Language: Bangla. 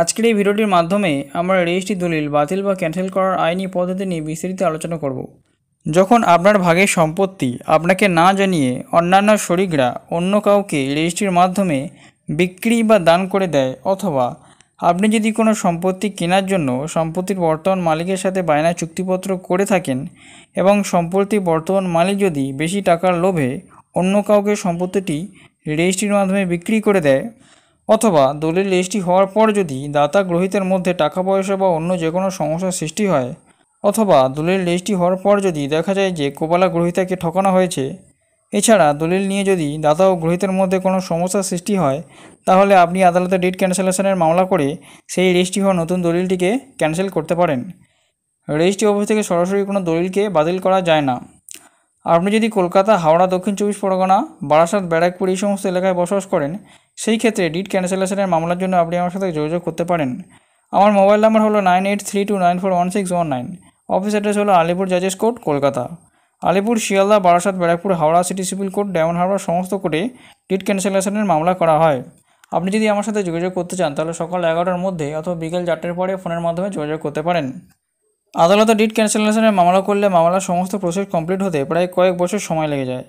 আজকের এই ভিডিওটির মাধ্যমে আমরা রেজিস্ট্রি দলিল বাতিল বা ক্যান্সেল করার আইনি পদ্ধতি নিয়ে বিস্তারিত আলোচনা করব যখন আপনার ভাগের সম্পত্তি আপনাকে না জানিয়ে অন্যান্য শরিকরা অন্য কাউকে রেজিস্ট্রির মাধ্যমে বিক্রি বা দান করে দেয় অথবা আপনি যদি কোনো সম্পত্তি কেনার জন্য সম্পত্তির বর্তমান মালিকের সাথে বায়না চুক্তিপত্র করে থাকেন এবং সম্পত্তি বর্তমান মালিক যদি বেশি টাকার লোভে অন্য কাউকে সম্পত্তিটি রেজিস্ট্রির মাধ্যমে বিক্রি করে দেয় অথবা দলিল রেজিস্ট্রি হওয়ার পর যদি দাতা গ্রহীতের মধ্যে টাকা পয়সা বা অন্য যে কোনো সমস্যার সৃষ্টি হয় অথবা দলিল রেজিস্ট্রি হওয়ার পর যদি দেখা যায় যে কোপালা গ্রহীতাকে ঠকানো হয়েছে এছাড়া দলিল নিয়ে যদি দাতা ও গ্রহীতের মধ্যে কোনো সমস্যার সৃষ্টি হয় তাহলে আপনি আদালতে ডেট ক্যান্সেলেশনের মামলা করে সেই রেজিস্ট্রি হওয়া নতুন দলিলটিকে ক্যান্সেল করতে পারেন রেজিস্ট্রি অফিস থেকে সরাসরি কোনো দলিলকে বাতিল করা যায় না আপনি যদি কলকাতা হাওড়া দক্ষিণ চব্বিশ পরগনা বারাসাত ব্যারাকপুর এই সমস্ত এলাকায় বসবাস করেন সেই ক্ষেত্রে ডিড ক্যান্সেলেশনের মামলার জন্য আপনি আমার সাথে যোগাযোগ করতে পারেন আমার মোবাইল নাম্বার হলো nine eight three two nine four one six one nine office address হলো আলিপুর জাজেস court Kolkata Alipore Sealdah Barasat Barrackpore Howrah city civil court Diamond Howrah সমস্ত কোর্টে ডিট ক্যান্সেলেশনের মামলা করা হয় আপনি যদি আমার সাথে যোগাযোগ করতে চান তাহলে সকাল এগারোটার মধ্যে অথবা বিকেল চারটের পরে ফোনের মাধ্যমে যোগাযোগ করতে পারেন আদালতে ডিট ক্যান্সেলেশনের মামলা করলে মামলার সমস্ত প্রসেস কমপ্লিট হতে প্রায় কয়েক বছর সময় লেগে যায়